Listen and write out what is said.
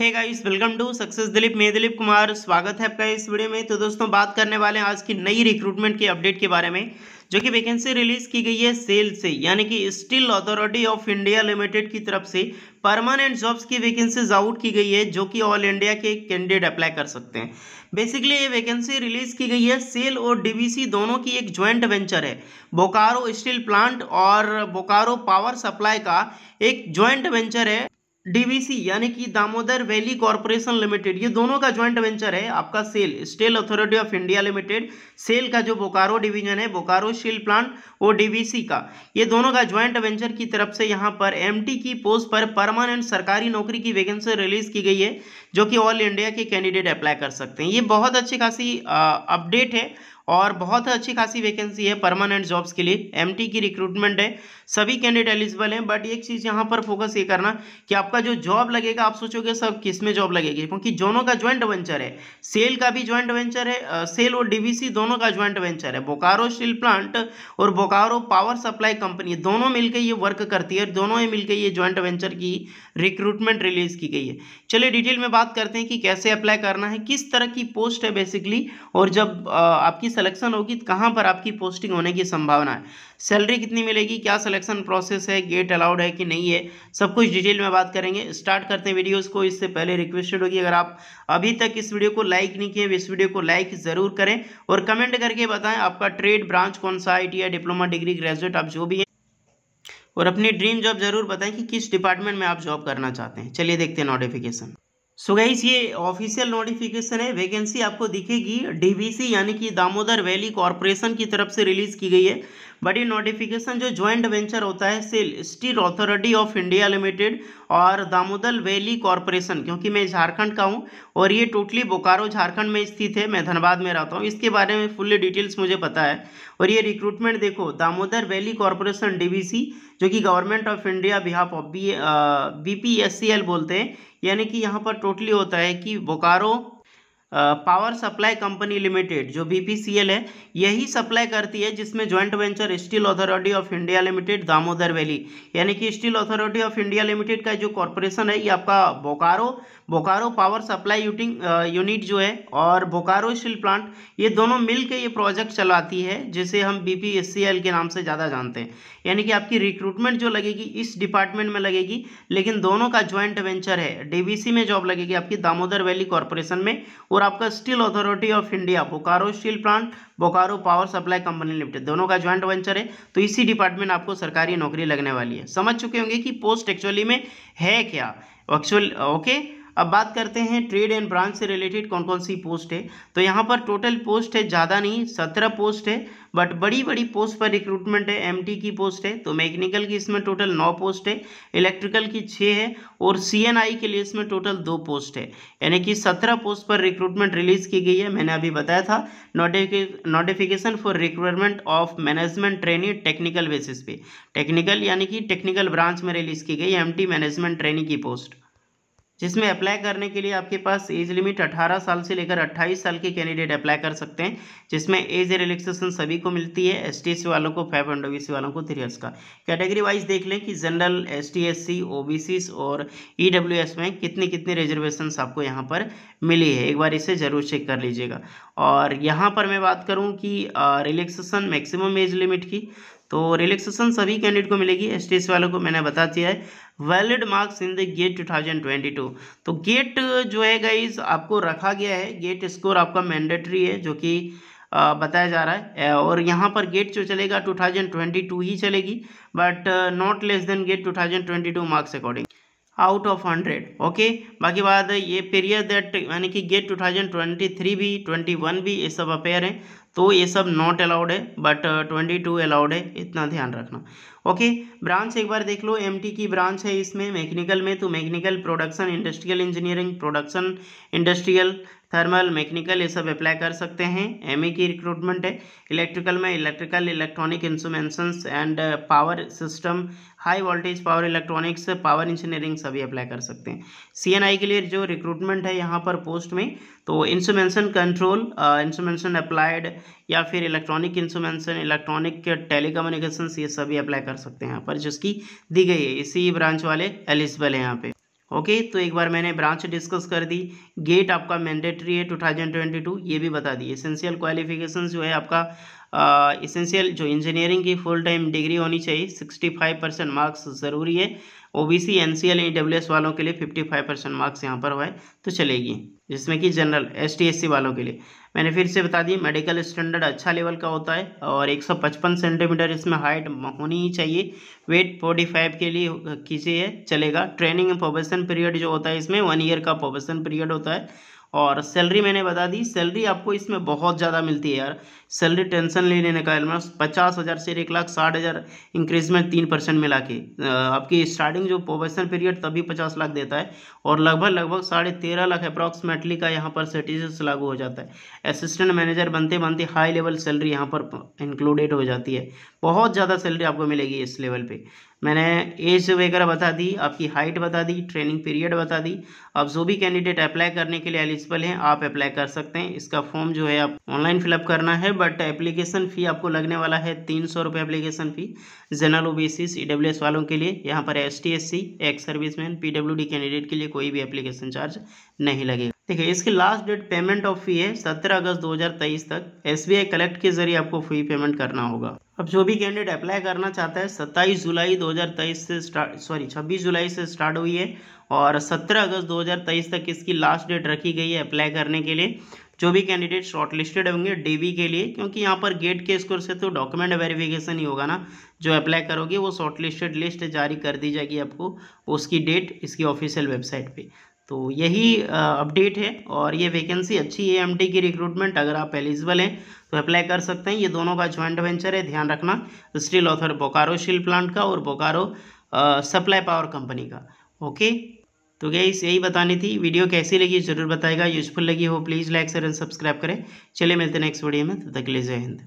hey guys welcome to success Dilip मैं दिलीप कुमार स्वागत है आपका इस वीडियो में तो दोस्तों बात करने वाले हैं आज की नई रिक्रूटमेंट की अपडेट के बारे में जो कि वैकेंसी रिलीज की गई है सेल से यानी कि steel authority of India limited की तरफ से परमानेंट जॉब्स की वैकेंसीज आउट की गई है जो कि ऑल इंडिया के कैंडिडेट अप्लाई कर सकते हैं बेसिकली ये वैकेंसी रिलीज की गई है सेल और डीबीसी दोनों की एक ज्वाइंट वेंचर है बोकारो स्टील प्लांट और बोकारो पावर सप्लाई का एक ज्वाइंट वेंचर है डीवीसी यानी कि दामोदर वैली कॉरपोरेशन लिमिटेड ये दोनों का ज्वाइंट वेंचर है आपका SAIL steel authority of India limited SAIL का जो बोकारो डिवीजन है बोकारो स्टील प्लांट और डीवीसी का ये दोनों का ज्वाइंट वेंचर की तरफ से यहाँ पर एमटी की पोस्ट पर परमानेंट सरकारी नौकरी की वैकेंसी रिलीज की गई है जो कि ऑल इंडिया के कैंडिडेट अप्लाई कर सकते हैं ये बहुत अच्छी खासी अपडेट है और बहुत अच्छी खासी वैकेंसी है परमानेंट जॉब्स के लिए एमटी की रिक्रूटमेंट है सभी कैंडिडेट एलिजिबल हैं बट एक चीज़ यहाँ पर फोकस ये करना कि आपका जो जॉब लगेगा आप सोचोगे सब किस में जॉब लगेगी क्योंकि दोनों का ज्वाइंट वेंचर है सेल का भी ज्वाइंट वेंचर है सेल और डीवीसी दोनों का ज्वाइंट वेंचर है बोकारो स्टील प्लांट और बोकारो पावर सप्लाई कंपनी दोनों मिलकर ये वर्क करती है और दोनों ही मिलकर ये ज्वाइंट वेंचर की रिक्रूटमेंट रिलीज की गई है चलिए डिटेल में बात करते हैं कि कैसे अप्लाई करना है किस तरह की पोस्ट है बेसिकली और जब आपकी सिलेक्शन होगी कहाँ पर आपकी पोस्टिंग होने की संभावना है सैलरी कितनी मिलेगी क्या सिलेक्शन प्रोसेस है गेट अलाउड है कि नहीं है सब कुछ डिटेल में बात करेंगे स्टार्ट करते हैं वीडियोस को इससे पहले रिक्वेस्टेड होगी अगर आप अभी तक इस वीडियो को लाइक नहीं किए इस वीडियो को लाइक ज़रूर करें और कमेंट करके बताएं आपका ट्रेड ब्रांच कौन सा आई डिप्लोमा डिग्री ग्रेजुएट आप जो भी हैं और अपनी ड्रीम जॉब जरूर बताएं कि किस डिपार्टमेंट में आप जॉब करना चाहते हैं चलिए देखते हैं नोटिफिकेशन सो so गाइस ये ऑफिशियल नोटिफिकेशन है वैकेंसी आपको दिखेगी डीवीसी यानी कि दामोदर वैली कॉरपोरेशन की तरफ से रिलीज की गई है बड़ी नोटिफिकेशन जो ज्वाइंट वेंचर होता है SAIL steel authority of India limited और दामोदर वैली कॉरपोरेशन क्योंकि मैं झारखंड का हूँ और ये टोटली बोकारो झारखंड में स्थित है मैं धनबाद में रहता हूँ इसके बारे में फुल्ली डिटेल्स मुझे पता है और ये रिक्रूटमेंट देखो दामोदर वैली कॉरपोरेशन डी जो कि government of India behalf of B B बोलते हैं यानी कि यहाँ पर टोटली होता है कि Bokaro power supply company limited जो बीपीसीएल है यही सप्लाई करती है जिसमें joint venture steel authority of India limited Damodar valley यानी कि steel authority of India limited का जो कॉरपोरेशन है ये आपका बोकारो बोकारो पावर सप्लाई यूटिंग यूनिट जो है और बोकारो स्टील प्लांट ये दोनों मिल के ये प्रोजेक्ट चलाती है जिसे हम बी के नाम से ज़्यादा जानते हैं यानी कि आपकी रिक्रूटमेंट जो लगेगी इस डिपार्टमेंट में लगेगी लेकिन दोनों का ज्वाइंट वेंचर है सी में जॉब लगेगी आपकी दामोदर वैली कॉरपोरेशन में और आपका steel authority of India Bokaro steel plant Bokaro power supply company limited दोनों का ज्वाइंट वेंचर है तो इसी डिपार्टमेंट आपको सरकारी नौकरी लगने वाली है समझ चुके होंगे कि पोस्ट एक्चुअली में है क्या एक्चुअल ओके अब बात करते हैं ट्रेड एंड ब्रांच से रिलेटेड कौन कौन सी पोस्ट है तो यहाँ पर टोटल पोस्ट है ज़्यादा नहीं सत्रह पोस्ट है बट बड़ी बड़ी पोस्ट पर रिक्रूटमेंट है एमटी की पोस्ट है तो मैकेनिकल की इसमें टोटल नौ पोस्ट है इलेक्ट्रिकल की छः है और सीएनआई के लिए इसमें टोटल दो पोस्ट है यानी कि सत्रह पोस्ट पर रिक्रूटमेंट रिलीज़ की गई है मैंने अभी बताया था notification for recruitment of management training technical basis पे टेक्निकल यानी कि टेक्निकल ब्रांच में रिलीज़ की गई एम मैनेजमेंट ट्रेनिंग की पोस्ट जिसमें अप्लाई करने के लिए आपके पास एज लिमिट 18 साल से लेकर 28 साल के कैंडिडेट अप्लाई कर सकते हैं जिसमें एज रिलैक्सेशन सभी को मिलती है एस टी वालों को फाइव हंड्रेड सी वालों को थ्री ईयर्स का कैटेगरी वाइज देख लें कि general S T S C O B C और ई डब्ल्यू एस में कितनी कितनी रिजर्वेशन आपको यहाँ पर मिली है एक बार इसे ज़रूर चेक कर लीजिएगा और यहाँ पर मैं बात करूँ कि रिलैक्सेशन मैक्सिमम एज लिमिट की तो रिलैक्सेशन सभी कैंडिडेट को मिलेगी एस वालों को मैंने बता दिया है valid marks in the GATE 2022 तो गेट जो है गाइज आपको रखा गया है गेट स्कोर आपका मैंडेटरी है जो कि बताया जा रहा है और यहाँ पर गेट जो चलेगा 2022 ही चलेगी but not less than GATE 2022 marks according out of hundred okay बाकी बात ये पीरियड दैट यानी कि गेट 2023 भी 21 भी ये सब अपेयर हैं तो ये सब नॉट अलाउड है बट ट्वेंटी टू अलाउड है इतना ध्यान रखना ओके ब्रांच एक बार देख लो एमटी की ब्रांच है इसमें मैकेनिकल में तो mechanical production industrial engineering production industrial thermal mechanical ये सब अप्लाई कर सकते हैं एम की रिक्रूटमेंट है इलेक्ट्रिकल में electrical electronic instruments and power system high voltage power electronics power engineering सभी अप्लाई कर सकते हैं सीएनआई के लिए जो रिक्रूटमेंट है यहाँ पर पोस्ट में तो इंस्ट्रूमेंशन कंट्रोल इंस्ट्रूमेंशन अप्लाइड या फिर इलेक्ट्रॉनिक इंस्ट्रूमेंशन इलेक्ट्रॉनिक टेलीकम्युनिकेशन ये सभी अप्लाई कर सकते हैं यहाँ पर जिसकी दी गई है इसी ब्रांच वाले एलिजिबल हैं यहाँ पे ओके तो एक बार मैंने ब्रांच डिस्कस कर दी गेट आपका मैंडेटरी है टू थाउजेंड ट्वेंटी टू ये भी बता दी एसेंशियल क्वालिफिकेशन जो है आपका एसेंशियल जो इंजीनियरिंग की फुल टाइम डिग्री होनी चाहिए सिक्सटी फाइव परसेंट मार्क्स ज़रूरी है ओबीसी एनसीएल डब्ल्यू एस वालों के लिए फिफ्टी फाइव परसेंट मार्क्स यहाँ पर हुआ है तो चलेगी जिसमें कि जनरल एस वालों के लिए मैंने फिर से बता दी मेडिकल स्टैंडर्ड अच्छा लेवल का होता है और 155 सेंटीमीटर इसमें हाइट होनी ही चाहिए वेट 45 के लिए किसी है चलेगा ट्रेनिंग प्रोबेशन पीरियड जो होता है इसमें वन ईयर का प्रोबेशन पीरियड होता है और सैलरी मैंने बता दी सैलरी आपको इसमें बहुत ज़्यादा मिलती है यार सैलरी टेंशन ले लेने का एलमस मतलब पचास हज़ार से एक लाख साठ हज़ार इंक्रीजमेंट तीन परसेंट मिला के आपकी स्टार्टिंग जो प्रोबेशन पीरियड तभी पचास लाख देता है और लगभग लगभग साढ़े तेरह लाख अप्रॉक्सीमेटली का यहाँ पर सर्टिफिकेट लागू हो जाता है असिस्टेंट मैनेजर बनते बनते हाई लेवल सैलरी यहाँ पर इंक्लूडेड हो जाती है बहुत ज़्यादा सैलरी आपको मिलेगी इस लेवल पर मैंने एज वगैरह बता दी आपकी हाइट बता दी ट्रेनिंग पीरियड बता दी अब जो भी कैंडिडेट अप्लाई करने के लिए एलिजिबल हैं आप अप्लाई कर सकते हैं इसका फॉर्म जो है आप ऑनलाइन फिलअप करना है बट एप्लीकेशन फ़ी आपको लगने वाला है तीन सौ रुपये application fee general O B वालों के लिए यहाँ पर S T S C ex serviceman P D candidate के लिए कोई भी एप्लीकेशन चार्ज नहीं लगेगा देखिए इसकी last date payment of fee है सत्रह अगस्त दो तक एस कलेक्ट के जरिए आपको फी पेमेंट करना होगा अब जो भी कैंडिडेट अप्लाई करना चाहता है सत्ताईस जुलाई 2023 से स्टार्ट सॉरी छब्बीस जुलाई से स्टार्ट हुई है और 17 अगस्त 2023 तक इसकी लास्ट डेट रखी गई है अप्लाई करने के लिए जो भी कैंडिडेट शॉर्टलिस्टेड होंगे डीवी के लिए क्योंकि यहाँ पर गेट के स्कोर से तो डॉक्यूमेंट वेरिफिकेशन ही होगा ना जो अप्लाई करोगे वो शॉर्टलिस्टेड लिस्ट जारी कर दी जाएगी आपको उसकी डेट इसकी ऑफिशियल वेबसाइट पे तो यही अपडेट है और ये वैकेंसी अच्छी है एमटी की रिक्रूटमेंट अगर आप एलिजिबल हैं तो अप्लाई कर सकते हैं ये दोनों का ज्वाइंट वेंचर है ध्यान रखना steel author Bokaro steel plant का और बोकारो सप्लाई पावर कंपनी का ओके तो गई यही बतानी थी वीडियो कैसी लगी जरूर बताएगा यूजफुल लगी हो please like share and subscribe करें चलिए मिलते हैं नेक्स्ट वीडियो में तब तो तक ले जय हिंद